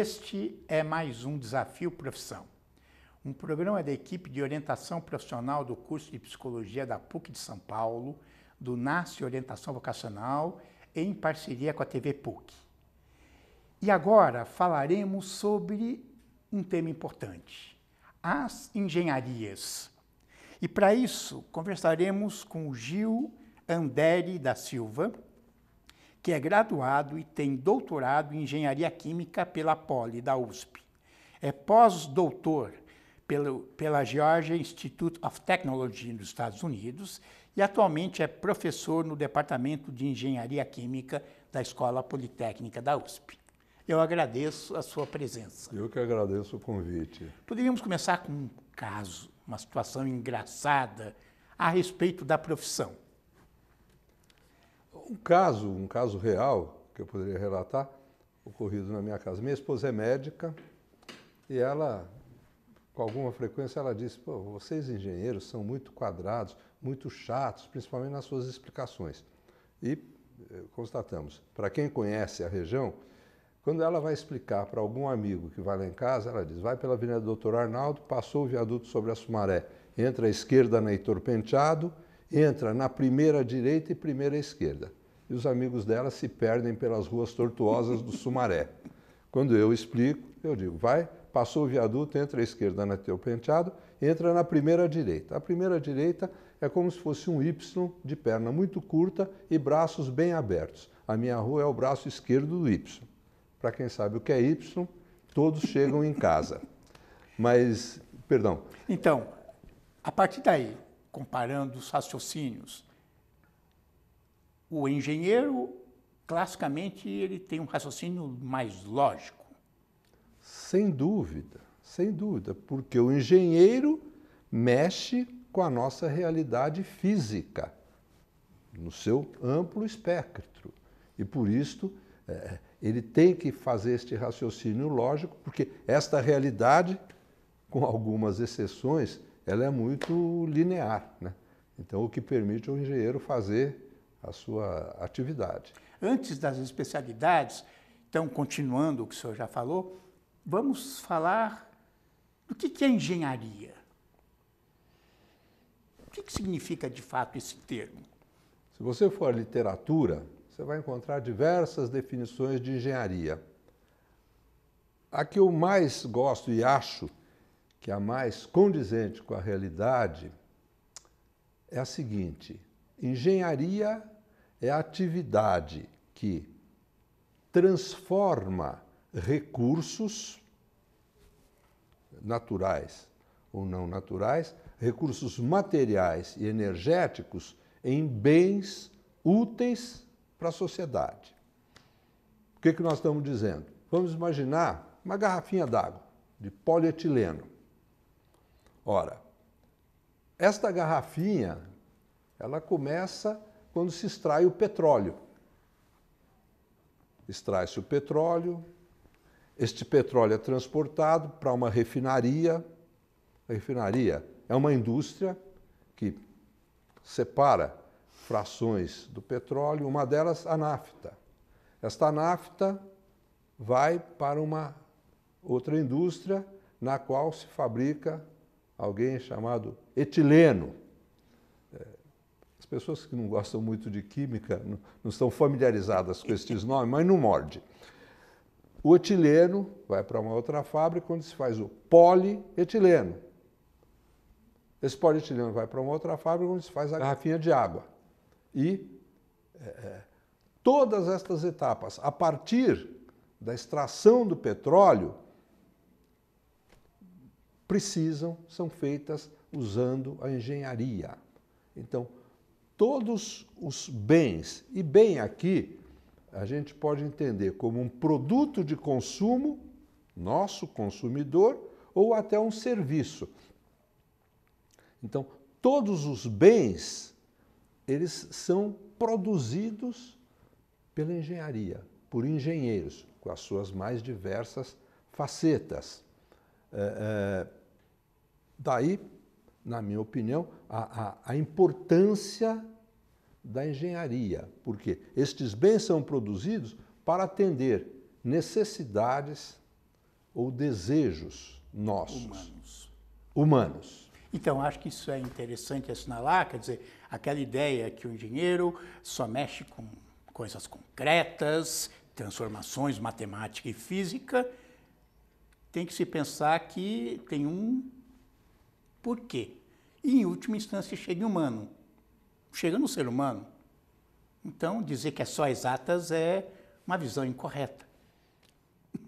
Este é mais um Desafio Profissão, um programa da equipe de orientação profissional do curso de Psicologia da PUC de São Paulo, do NASCE Orientação Vocacional, em parceria com a TV PUC. E agora falaremos sobre um tema importante, as engenharias. E para isso, conversaremos com o Gil Anderi da Silva, que é graduado e tem doutorado em engenharia química pela Poli, da USP. É pós-doutor pelo, pela Georgia Institute of Technology nos Estados Unidos e atualmente é professor no Departamento de Engenharia Química da Escola Politécnica da USP. Eu agradeço a sua presença. Eu que agradeço o convite. Poderíamos começar com um caso, uma situação engraçada a respeito da profissão. Um caso, um caso real que eu poderia relatar, ocorrido na minha casa. Minha esposa é médica e ela, com alguma frequência, ela disse, pô, vocês engenheiros são muito quadrados, muito chatos, principalmente nas suas explicações. E eh, constatamos, para quem conhece a região, quando ela vai explicar para algum amigo que vai lá em casa, ela diz, vai pela Avenida Doutor Arnaldo, passou o viaduto sobre a Sumaré, entra à esquerda na Heitor Penteado, entra na primeira direita e primeira esquerda. E os amigos dela se perdem pelas ruas tortuosas do Sumaré. Quando eu explico, eu digo, vai, passou o viaduto, entra à esquerda na teu penteado, entra na primeira direita. A primeira direita é como se fosse um Y de perna muito curta e braços bem abertos. A minha rua é o braço esquerdo do Y. Para quem sabe o que é Y, todos chegam em casa. Mas, perdão. Então, a partir daí, comparando os raciocínios. O engenheiro, classicamente, ele tem um raciocínio mais lógico. Sem dúvida, sem dúvida, porque o engenheiro mexe com a nossa realidade física, no seu amplo espectro. E por isso é, ele tem que fazer este raciocínio lógico, porque esta realidade, com algumas exceções, ela é muito linear, né? Então, o que permite ao engenheiro fazer a sua atividade. Antes das especialidades, então, continuando o que o senhor já falou, vamos falar do que, que é engenharia. O que significa, de fato, esse termo? Se você for à literatura, você vai encontrar diversas definições de engenharia. A que eu mais gosto e acho que é a mais condizente com a realidade, é a seguinte: engenharia é a atividade que transforma recursos naturais ou não naturais, recursos materiais e energéticos em bens úteis para a sociedade. O que, é que nós estamos dizendo? Vamos imaginar uma garrafinha d'água de polietileno Ora, esta garrafinha, ela começa quando se extrai o petróleo. Extrai-se o petróleo, este petróleo é transportado para uma refinaria. A refinaria é uma indústria que separa frações do petróleo, uma delas a nafta. Esta nafta vai para uma outra indústria na qual se fabrica alguém chamado Etileno. É, as pessoas que não gostam muito de química não estão familiarizadas com estes nomes, mas não morde. O etileno vai para uma outra fábrica onde se faz o polietileno. Esse polietileno vai para uma outra fábrica onde se faz a garrafinha de água. E é, é todas estas etapas, a partir da extração do petróleo, precisam, são feitas usando a engenharia. Então, todos os bens, e bem aqui a gente pode entender como um produto de consumo, nosso consumidor, ou até um serviço. Então, todos os bens, eles são produzidos pela engenharia, por engenheiros, com as suas mais diversas facetas. É, é, daí, na minha opinião, a, a, a importância da engenharia, porque estes bens são produzidos para atender necessidades ou desejos nossos. Humanos. Humanos. Então, acho que isso é interessante assinalar, quer dizer, aquela ideia que o engenheiro só mexe com coisas concretas, transformações matemática e física, tem que se pensar que tem um porquê. E, em última instância, chega em humano. Chega no ser humano. Então, dizer que é só exatas é uma visão incorreta.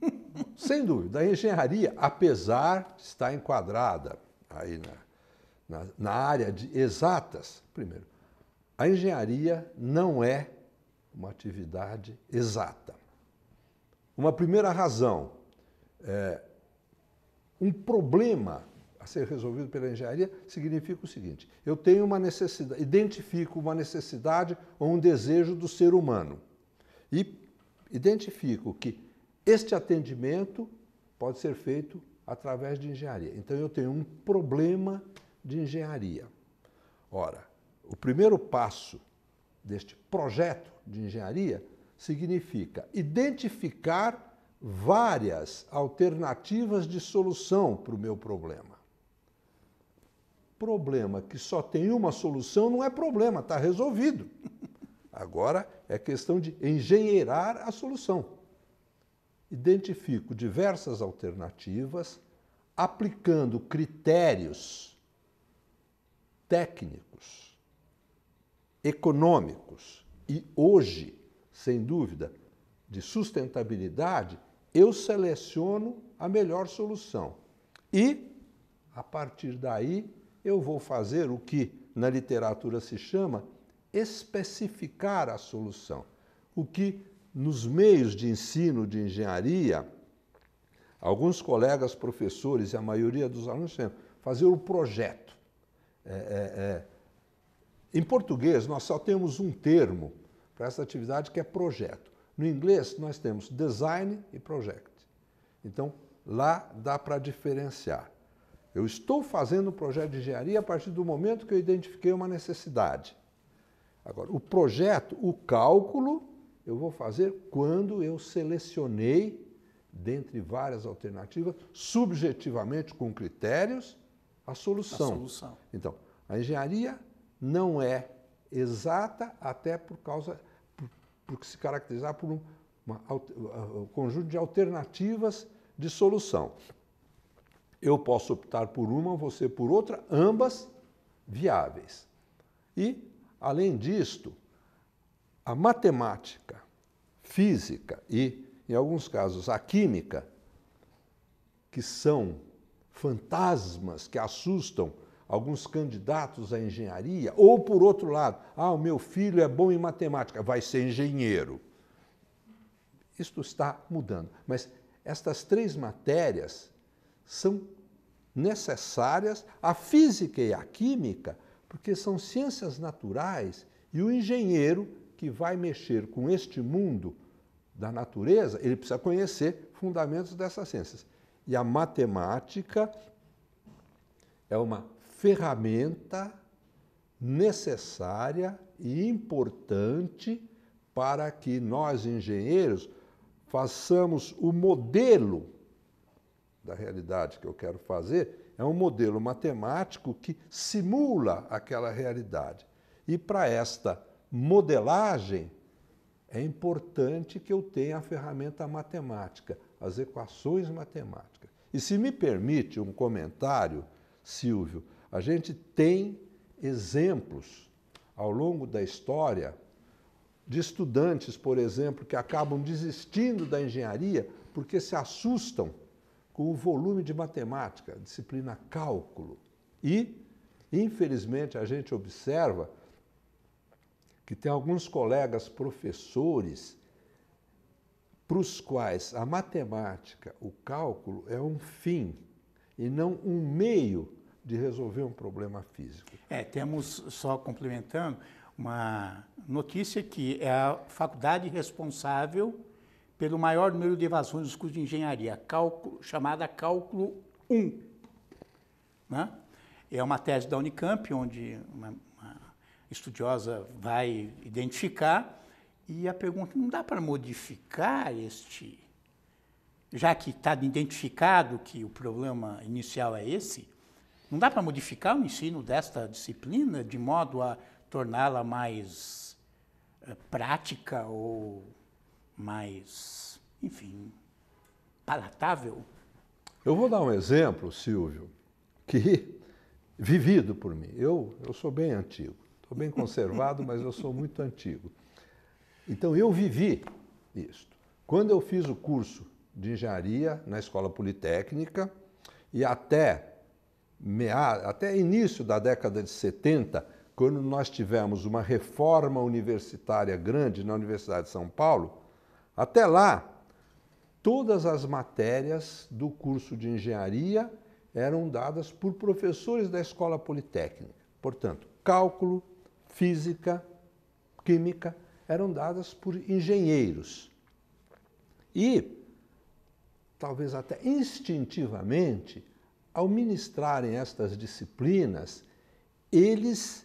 Sem dúvida. A engenharia, apesar de estar enquadrada aí na, na, na área de exatas, primeiro, a engenharia não é uma atividade exata. Uma primeira razão é, um problema a ser resolvido pela engenharia significa o seguinte: eu tenho uma necessidade, identifico uma necessidade ou um desejo do ser humano e identifico que este atendimento pode ser feito através de engenharia. Então eu tenho um problema de engenharia. Ora, o primeiro passo deste projeto de engenharia significa identificar várias alternativas de solução para o meu problema. Problema que só tem uma solução não é problema, está resolvido. Agora é questão de engenheirar a solução. Identifico diversas alternativas, aplicando critérios técnicos, econômicos e hoje, sem dúvida, de sustentabilidade eu seleciono a melhor solução. E, a partir daí, eu vou fazer o que na literatura se chama especificar a solução. O que nos meios de ensino de engenharia, alguns colegas professores e a maioria dos alunos chamam fazer o projeto. É, é, é. Em português, nós só temos um termo para essa atividade que é projeto. No inglês, nós temos design e project. Então, lá dá para diferenciar. Eu estou fazendo um projeto de engenharia a partir do momento que eu identifiquei uma necessidade. Agora, o projeto, o cálculo, eu vou fazer quando eu selecionei, dentre várias alternativas, subjetivamente com critérios, a solução. A solução. Então, a engenharia não é exata até por causa porque se caracterizar por um, uma, um conjunto de alternativas de solução. Eu posso optar por uma, você por outra, ambas viáveis. E, além disto, a matemática, física e, em alguns casos, a química, que são fantasmas que assustam alguns candidatos à engenharia, ou por outro lado, ah, o meu filho é bom em matemática, vai ser engenheiro. Isto está mudando. Mas estas três matérias são necessárias, a física e a química, porque são ciências naturais e o engenheiro que vai mexer com este mundo da natureza, ele precisa conhecer fundamentos dessas ciências. E a matemática é uma ferramenta necessária e importante para que nós, engenheiros, façamos o modelo da realidade que eu quero fazer. É um modelo matemático que simula aquela realidade. E para esta modelagem, é importante que eu tenha a ferramenta matemática, as equações matemáticas. E se me permite um comentário, Silvio, a gente tem exemplos ao longo da história de estudantes, por exemplo, que acabam desistindo da engenharia porque se assustam com o volume de matemática, disciplina cálculo. E, infelizmente, a gente observa que tem alguns colegas professores para os quais a matemática, o cálculo, é um fim e não um meio de resolver um problema físico. É, temos, só complementando, uma notícia que é a faculdade responsável pelo maior número de evasões dos cursos de engenharia, cálculo, chamada Cálculo 1. Né? É uma tese da Unicamp, onde uma, uma estudiosa vai identificar, e a pergunta, não dá para modificar este já que está identificado que o problema inicial é esse, não dá para modificar o ensino desta disciplina de modo a torná-la mais eh, prática ou mais, enfim, palatável? Eu vou dar um exemplo, Silvio, que vivido por mim. Eu, eu sou bem antigo, estou bem conservado, mas eu sou muito antigo. Então eu vivi isto. Quando eu fiz o curso de engenharia na Escola Politécnica e até meados, até início da década de 70, quando nós tivemos uma reforma universitária grande na Universidade de São Paulo, até lá, todas as matérias do curso de engenharia eram dadas por professores da Escola Politécnica. Portanto, cálculo, física, química eram dadas por engenheiros. E, talvez até instintivamente, ao ministrarem estas disciplinas, eles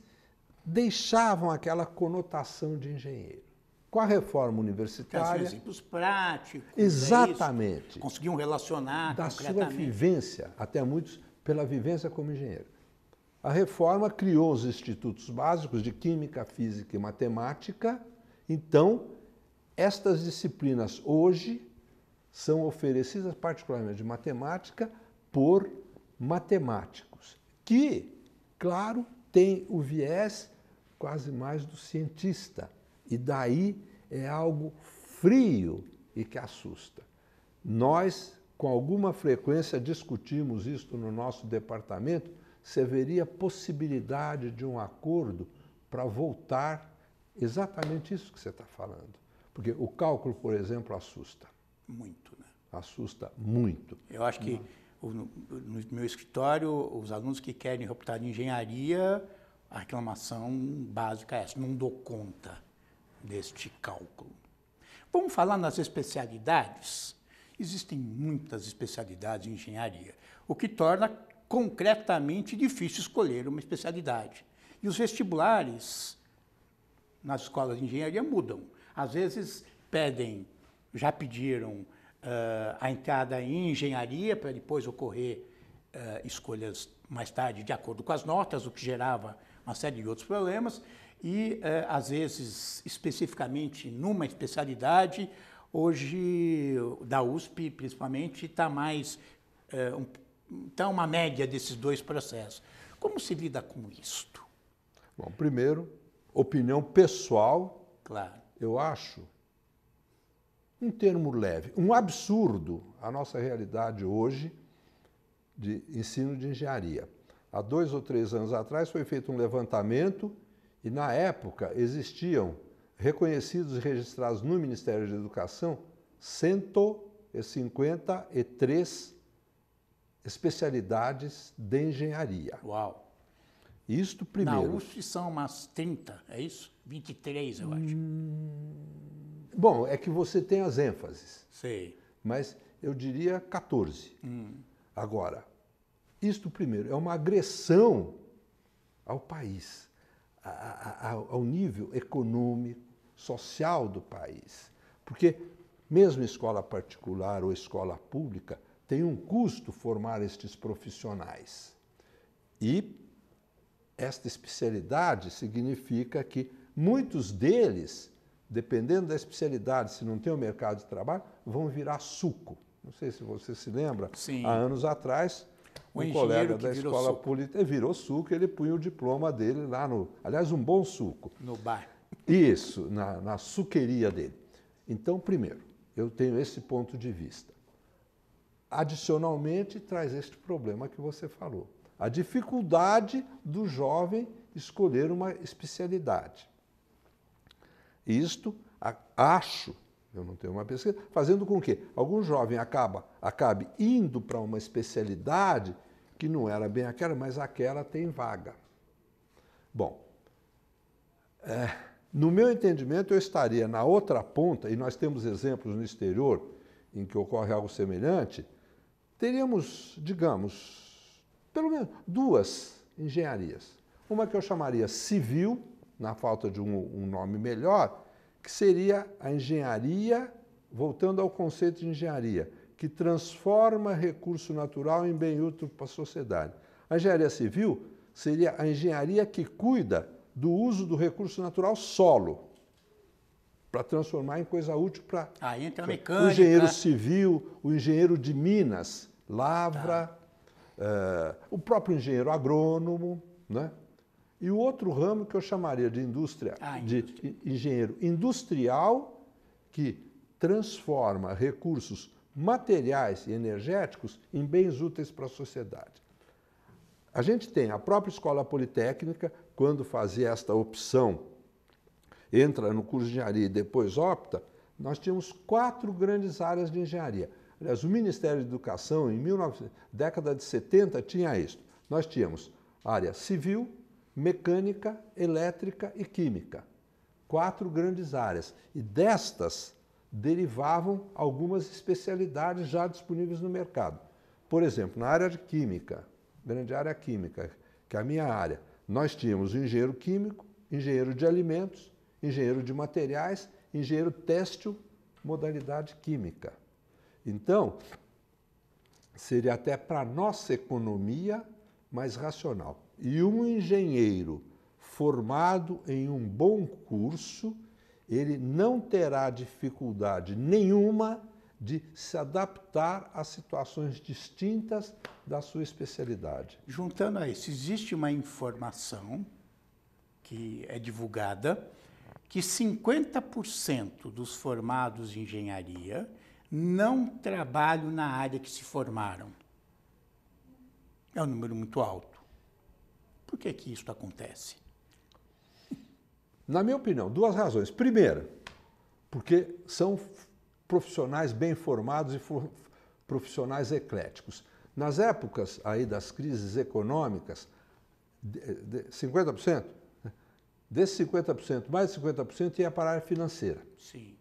deixavam aquela conotação de engenheiro. Com a reforma é, universitária. exemplos práticos. É Exatamente. É conseguiam relacionar. Da sua vivência, até muitos, pela vivência como engenheiro. A reforma criou os institutos básicos de Química, Física e Matemática. Então, estas disciplinas hoje são oferecidas, particularmente de matemática, por matemáticos, que, claro, tem o viés quase mais do cientista, e daí é algo frio e que assusta. Nós, com alguma frequência, discutimos isto no nosso departamento, se haveria possibilidade de um acordo para voltar exatamente isso que você está falando. Porque o cálculo, por exemplo, assusta. Muito, né? Assusta muito. Eu acho que Não no, no meu escritório, os alunos que querem optar em engenharia, a reclamação básica é essa, não dou conta deste cálculo. Vamos falar nas especialidades? Existem muitas especialidades em engenharia, o que torna concretamente difícil escolher uma especialidade. E os vestibulares nas escolas de engenharia mudam. Às vezes pedem, já pediram uh, a entrada em engenharia, para depois ocorrer uh, escolhas mais tarde de acordo com as notas, o que gerava uma série de outros problemas, e ah, às vezes, especificamente numa especialidade, hoje da USP principalmente, está mais um, então, uma média desses dois processos. Como se lida com isto? Bom, primeiro, opinião pessoal. Claro. Eu acho um termo leve, um absurdo a nossa realidade hoje de ensino de engenharia. Há dois ou três anos atrás foi feito um levantamento e, na época, existiam reconhecidos e registrados no Ministério da Educação 153 especialidades de engenharia. Uau! Isto primeiro. Na USP são umas 30, é isso? 23, eu acho. Hum... Bom, é que você tem as ênfases. Sei. Mas eu diria 14. Hum. Agora, isto primeiro é uma agressão ao país, a, a, ao nível econômico, social do país. Porque mesmo escola particular ou escola pública tem um custo formar estes profissionais. E esta especialidade significa que muitos deles dependendo da especialidade, se não tem o mercado de trabalho, vão virar suco. Não sei se você se lembra, Sim. há anos atrás, um colega da escola política virou suco, ele punha o diploma dele lá no. Aliás, um bom suco. No bar. Isso, na, na suqueria dele. Então, primeiro, eu tenho esse ponto de vista. Adicionalmente, traz este problema que você falou: a dificuldade do jovem escolher uma especialidade. Isto acho, eu não tenho uma pesquisa, fazendo com que algum jovem acaba, acabe indo para uma especialidade que não era bem aquela, mas aquela tem vaga. Bom, é, no meu entendimento, eu estaria na outra ponta, e nós temos exemplos no exterior em que ocorre algo semelhante, teríamos, digamos, pelo menos duas engenharias. Uma que eu chamaria civil, na falta de um, um nome melhor, que seria a engenharia, voltando ao conceito de engenharia, que transforma recurso natural em bem útil para a sociedade. A engenharia civil seria a engenharia que cuida do uso do recurso natural solo para transformar em coisa útil para Aí entra a mecânica. o engenheiro civil, o engenheiro de minas, lavra, tá. uh, o próprio engenheiro agrônomo, né? E o outro ramo que eu chamaria de indústria, ah, indústria. de engenheiro industrial, que transforma recursos materiais e energéticos em bens úteis para a sociedade. A gente tem a própria escola politécnica, quando fazia esta opção, entra no curso de engenharia e depois opta, nós tínhamos quatro grandes áreas de engenharia. Aliás, o Ministério da Educação, em 19... década de 70, tinha isso. Nós tínhamos área civil, mecânica, elétrica e química. Quatro grandes áreas. E destas derivavam algumas especialidades já disponíveis no mercado. Por exemplo, na área de química, grande área é química, que é a minha área, nós tínhamos engenheiro químico, engenheiro de alimentos, engenheiro de materiais, engenheiro têxtil, modalidade química. Então, seria até para a nossa economia mais racional. E um engenheiro formado em um bom curso, ele não terá dificuldade nenhuma de se adaptar a situações distintas da sua especialidade. Juntando a isso, existe uma informação que é divulgada que 50% dos formados em engenharia não trabalham na área que se formaram é um número muito alto. Por que, que isso acontece? Na minha opinião, duas razões. Primeira, porque são profissionais bem formados e for profissionais ecléticos. Nas épocas aí das crises econômicas, de, de 50%, né? desse 50%, mais de 50% ia para a área financeira. Sim.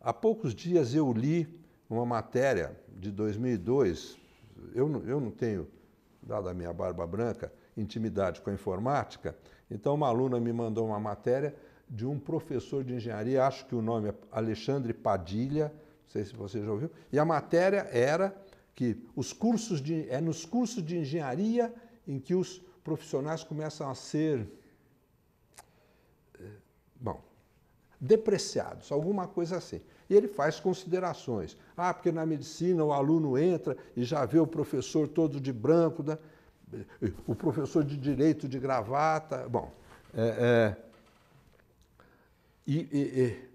Há poucos dias eu li uma matéria de 2002, eu, eu não tenho dada a minha barba branca, intimidade com a informática. Então, uma aluna me mandou uma matéria de um professor de engenharia, acho que o nome é Alexandre Padilha, não sei se você já ouviu, e a matéria era que os cursos de, é nos cursos de engenharia em que os profissionais começam a ser. Eh, bom, depreciados, alguma coisa assim. E ele faz considerações. Ah, porque na medicina o aluno entra e já vê o professor todo de branco, da né? o professor de direito de gravata. Bom, é, é, e, e, e,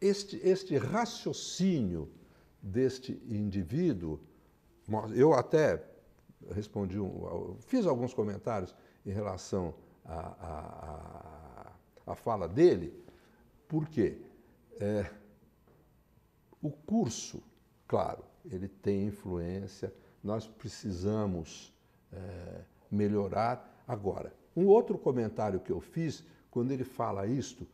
este, este raciocínio deste indivíduo, eu até respondi, um, fiz alguns comentários em relação a, a, a a fala dele, porque é, o curso, claro, ele tem influência, nós precisamos é, melhorar. Agora, um outro comentário que eu fiz, quando ele fala isto,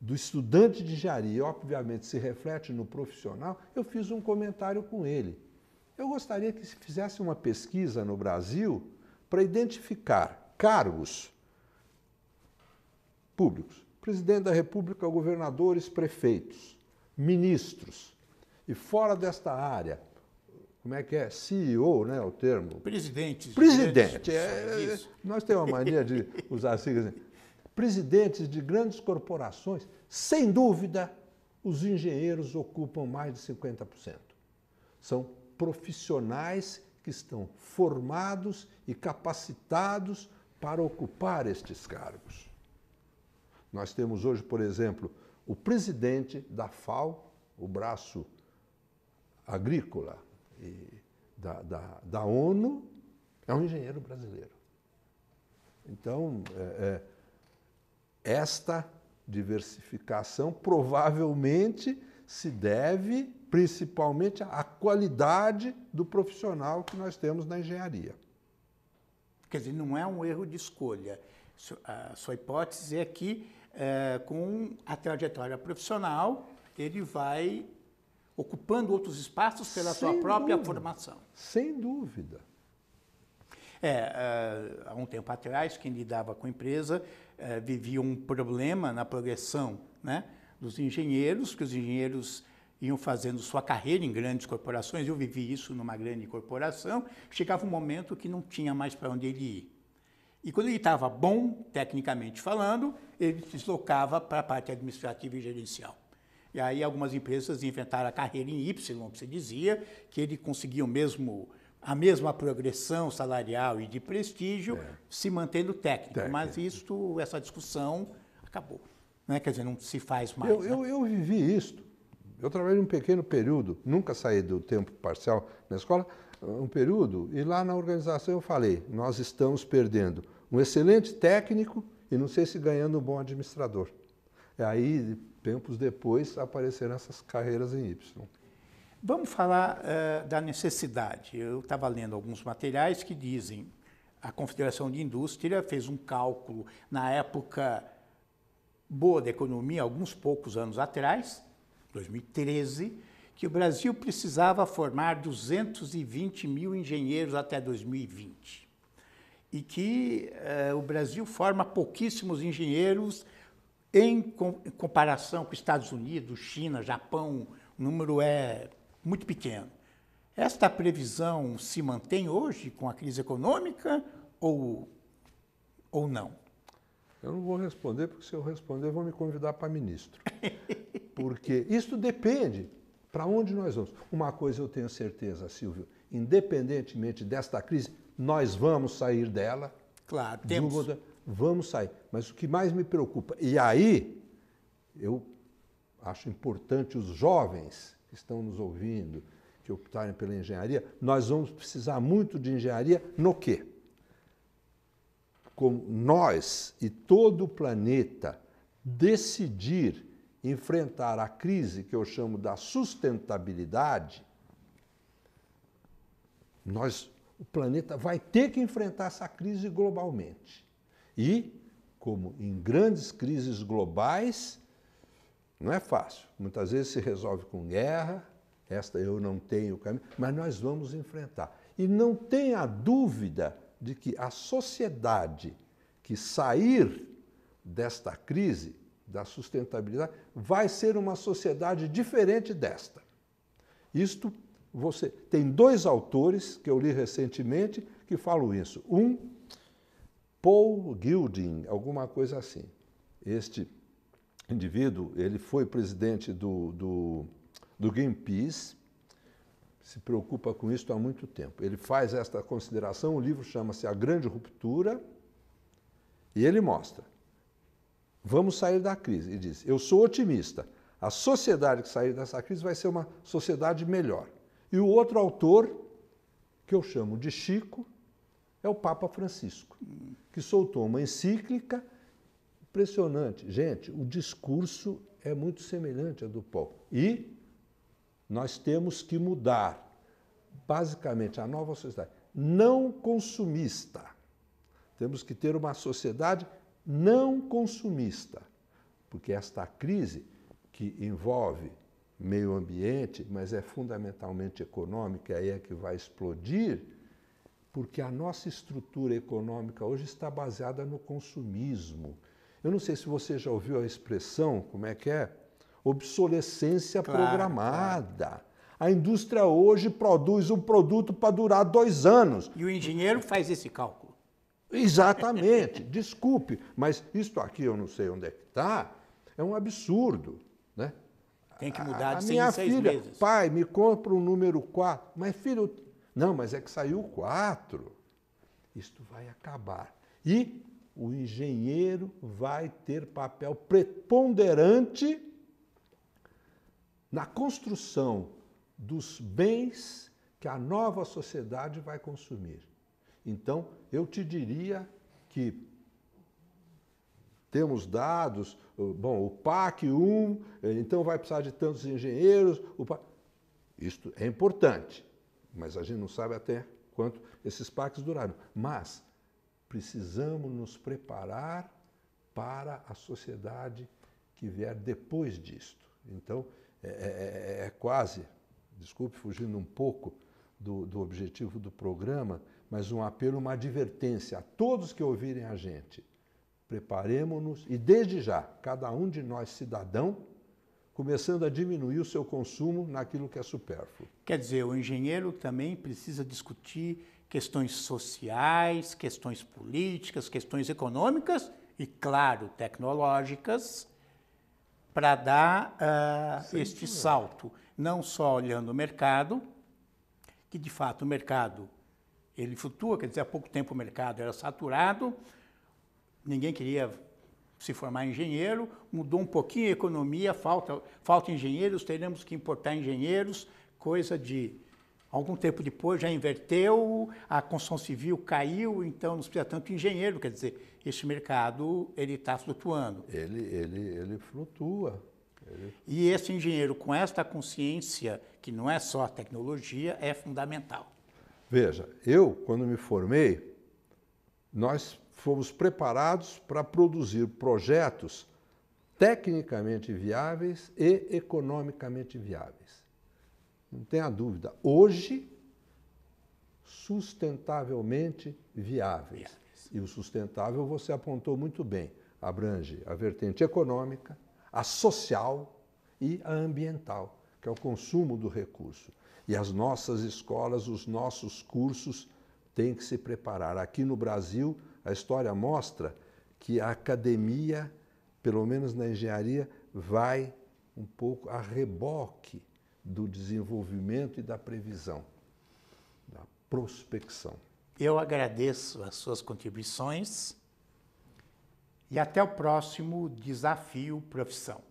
do estudante de engenharia, obviamente se reflete no profissional, eu fiz um comentário com ele. Eu gostaria que se fizesse uma pesquisa no Brasil para identificar cargos públicos: presidente da República, governadores, prefeitos, ministros. E fora desta área, como é que é? CEO, né? O termo. Presidentes. Presidente. É, é nós temos uma mania de usar siglas. Assim. Presidentes de grandes corporações, sem dúvida, os engenheiros ocupam mais de 50%. São profissionais que estão formados e capacitados para ocupar estes cargos. Nós temos hoje, por exemplo, o presidente da FAO, o braço agrícola da, da, da ONU, é um engenheiro brasileiro. Então, é, é, esta diversificação provavelmente se deve principalmente à qualidade do profissional que nós temos na engenharia. Quer dizer, não é um erro de escolha. A sua hipótese é que é, com a trajetória profissional, ele vai ocupando outros espaços pela Sem sua própria dúvida. formação. Sem dúvida. É, é, há um tempo atrás, quem lidava com a empresa é, vivia um problema na progressão né, dos engenheiros, que os engenheiros iam fazendo sua carreira em grandes corporações, eu vivi isso numa grande corporação, chegava um momento que não tinha mais para onde ele ir. E quando ele estava bom, tecnicamente falando, ele se deslocava para a parte administrativa e gerencial. E aí algumas empresas inventaram a carreira em Y, que você dizia, que ele conseguia o mesmo, a mesma progressão salarial e de prestígio, é. se mantendo técnico. técnico. Mas isso, essa discussão acabou. Né? Quer dizer, não se faz mais. Eu, né? eu, eu vivi isto. Eu trabalhei um pequeno período, nunca saí do tempo parcial na escola, um período e lá na organização eu falei, nós estamos perdendo um excelente técnico e não sei se ganhando um bom administrador. E é aí, tempos depois, apareceram essas carreiras em Y. Vamos falar uh, da necessidade. Eu estava lendo alguns materiais que dizem a Confederação de Indústria fez um cálculo na época boa da economia, alguns poucos anos atrás, 2013, que o Brasil precisava formar 220 mil engenheiros até 2020 e que eh, o Brasil forma pouquíssimos engenheiros em, com, em comparação com Estados Unidos, China, Japão, o número é muito pequeno. Esta previsão se mantém hoje com a crise econômica ou, ou não? Eu não vou responder, porque se eu responder, vão me convidar para ministro. Porque isso depende. Para onde nós vamos? Uma coisa eu tenho certeza, Silvio, independentemente desta crise, nós vamos sair dela. Claro, temos. Vamos sair. Mas o que mais me preocupa, e aí eu acho importante os jovens que estão nos ouvindo, que optarem pela engenharia, nós vamos precisar muito de engenharia no quê? Como nós e todo o planeta decidir enfrentar a crise que eu chamo da sustentabilidade, nós, o planeta vai ter que enfrentar essa crise globalmente. E, como em grandes crises globais, não é fácil. Muitas vezes se resolve com guerra, esta eu não tenho caminho, mas nós vamos enfrentar. E não tenha dúvida de que a sociedade que sair desta crise da sustentabilidade, vai ser uma sociedade diferente desta. Isto você tem dois autores que eu li recentemente que falam isso. Um, Paul Gilding, alguma coisa assim. Este indivíduo, ele foi presidente do, do, do Greenpeace, se preocupa com isso há muito tempo. Ele faz esta consideração, o livro chama-se A Grande Ruptura, e ele mostra Vamos sair da crise. Ele diz: Eu sou otimista. A sociedade que sair dessa crise vai ser uma sociedade melhor. E o outro autor, que eu chamo de Chico, é o Papa Francisco, que soltou uma encíclica impressionante. Gente, o discurso é muito semelhante ao do Paulo. E nós temos que mudar, basicamente, a nova sociedade não consumista. Temos que ter uma sociedade não consumista, porque esta crise que envolve meio ambiente, mas é fundamentalmente econômica, aí é que vai explodir, porque a nossa estrutura econômica hoje está baseada no consumismo. Eu não sei se você já ouviu a expressão, como é que é? Obsolescência claro, programada. Claro. A indústria hoje produz um produto para durar dois anos. E o engenheiro faz esse cálculo. Exatamente, desculpe, mas isto aqui eu não sei onde é que está, é um absurdo. Né? Tem que mudar de a minha filha, meses. Pai, me compra o um número 4. Mas, filho, não, mas é que saiu 4. Isto vai acabar. E o engenheiro vai ter papel preponderante na construção dos bens que a nova sociedade vai consumir. Então, eu te diria que temos dados, bom, o PAC 1, eh, então vai precisar de tantos engenheiros. PAC... Isto é importante, mas a gente não sabe até quanto esses PACs duraram. Mas precisamos nos preparar para a sociedade que vier depois disto. Então, é, é, é, é quase, desculpe fugindo um pouco do, do objetivo do programa, mas um apelo, uma advertência a todos que ouvirem a gente. Preparemos-nos e, desde já, cada um de nós, cidadão, começando a diminuir o seu consumo naquilo que é supérfluo. Quer dizer, o engenheiro também precisa discutir questões sociais, questões políticas, questões econômicas e, claro, tecnológicas, para dar uh, este salto, não só olhando o mercado, que de fato o mercado ele flutua, quer dizer, há pouco tempo o mercado era saturado, ninguém queria se formar engenheiro, mudou um pouquinho a economia, falta, falta engenheiros, teremos que importar engenheiros, coisa de algum tempo depois já inverteu, a construção civil caiu, então não precisa tanto engenheiro, quer dizer, esse mercado ele está flutuando. Ele, ele, ele flutua. E esse engenheiro com esta consciência, que não é só a tecnologia, é fundamental. Veja, eu, quando me formei, nós fomos preparados para produzir projetos tecnicamente viáveis e economicamente viáveis. Não tenha dúvida. Hoje, sustentavelmente viáveis. viáveis. E o sustentável você apontou muito bem. Abrange a vertente econômica, a social e a ambiental, que é o consumo do recurso. E as nossas escolas, os nossos cursos têm que se preparar. Aqui no Brasil, a história mostra que a academia, pelo menos na engenharia, vai um pouco a reboque do desenvolvimento e da previsão, da prospecção. Eu agradeço as suas contribuições e até o próximo Desafio Profissão.